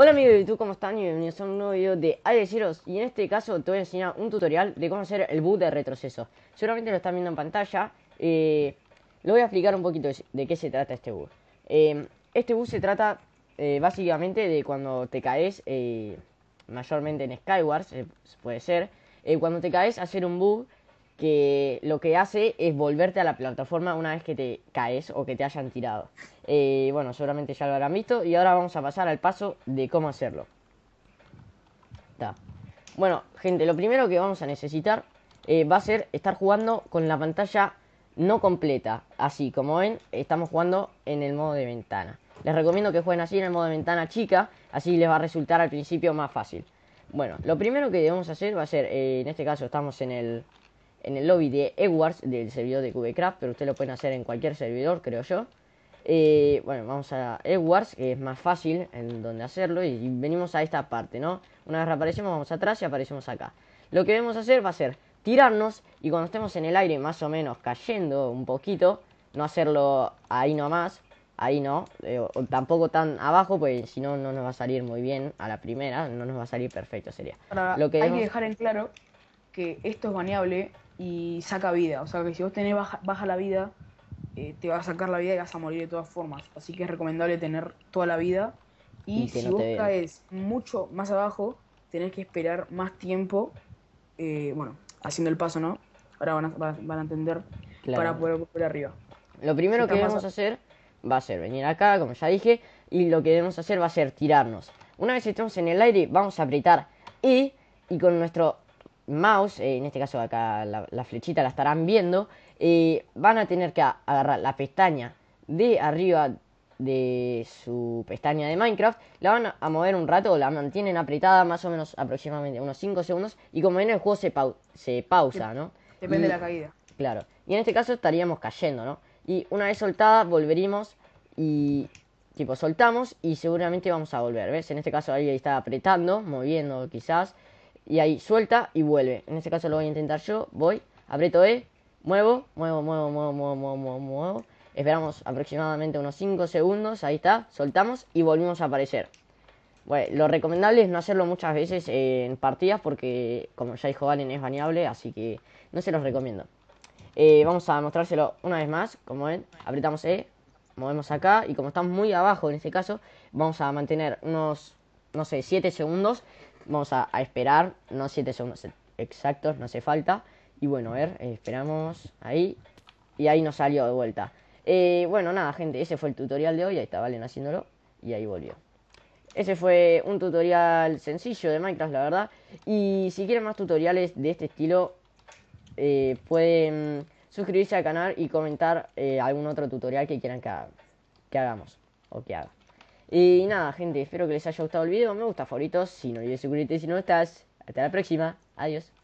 Hola amigos de YouTube, ¿cómo están? Bienvenidos a un nuevo video de deciros y en este caso te voy a enseñar un tutorial de cómo hacer el bug de retroceso. Seguramente lo están viendo en pantalla, eh, lo voy a explicar un poquito de qué se trata este bug eh, este bug se trata eh, básicamente de cuando te caes, mayormente en Skywars, puede ser, cuando te caes hacer un bug que lo que hace es volverte a la plataforma una vez que te caes o que te hayan tirado. Eh, bueno, seguramente ya lo habrán visto y ahora vamos a pasar al paso de cómo hacerlo. Bueno, gente, lo primero que vamos a necesitar eh, va a ser estar jugando con la pantalla no completa. Así, como ven, estamos jugando en el modo de ventana. Les recomiendo que jueguen así en el modo de ventana chica, así les va a resultar al principio más fácil. Bueno, lo primero que debemos hacer va a ser, eh, en este caso estamos en el en el lobby de Edwards del servidor de Craft, pero ustedes lo pueden hacer en cualquier servidor, creo yo. Eh, bueno, vamos a Edwards, que es más fácil en donde hacerlo, y, venimos a esta parte, ¿no? Una vez reaparecemos, vamos atrás y aparecemos acá. Lo que debemos hacer va a ser tirarnos y cuando estemos en el aire, más o menos cayendo un poquito, no hacerlo ahí nomás, ahí no, eh, tampoco tan abajo, pues si no, no nos va a salir muy bien a la primera, no nos va a salir perfecto, sería. hay que dejar en claro que esto es baneable y saca vida. O sea que si vos tenés baja, la vida, eh, te va a sacar la vida y vas a morir de todas formas. Así que es recomendable tener toda la vida. Y, si vos caes mucho más abajo, tenés que esperar más tiempo. Eh, bueno, haciendo el paso, ¿no? Ahora van a, entender para poder volver arriba. Lo primero que vamos a hacer va a ser venir acá, como ya dije, y lo que debemos hacer va a ser tirarnos. Una vez estemos en el aire, vamos a apretar E y con nuestro mouse, eh, en este caso acá la, flechita la estarán viendo, eh, van a tener que agarrar la pestaña de arriba de su pestaña de Minecraft, la van a mover un rato, la mantienen apretada más o menos aproximadamente unos 5 segundos y como ven el juego se, pausa, ¿no? Depende de la caída. Claro, y en este caso estaríamos cayendo, ¿no? Y una vez soltada volveríamos y tipo soltamos y seguramente vamos a volver, ¿ves? En este caso alguien está apretando, moviendo quizás y ahí suelta y vuelve. En este caso lo voy a intentar yo, voy, aprieto E, muevo, muevo, muevo, muevo, muevo, muevo, muevo. Esperamos aproximadamente unos 5 segundos, ahí está, soltamos y volvimos a aparecer. Bueno, lo recomendable es no hacerlo muchas veces en partidas porque, como ya dijo Allen, es baneable, así que no se los recomiendo. Eh, vamos a mostrárselo una vez más, como ven, apretamos E, movemos acá y como estamos muy abajo en este caso, vamos a mantener unos, no sé, 7 segundos Vamos a, esperar, no 7 segundos exactos, no hace falta. Y bueno, a ver, eh, esperamos ahí. Y ahí nos salió de vuelta. Eh, bueno, nada, gente, ese fue el tutorial de hoy. Ahí está Valen haciéndolo. Y ahí volvió. Ese fue un tutorial sencillo de Minecraft, la verdad. Y si quieren más tutoriales de este estilo, eh, pueden suscribirse al canal y comentar algún otro tutorial que quieran que hagamos o que haga. Y nada, gente, espero que les haya gustado el video. Me gusta, favoritos. Si no olvides suscribirte si no estás. Hasta la próxima. Adiós.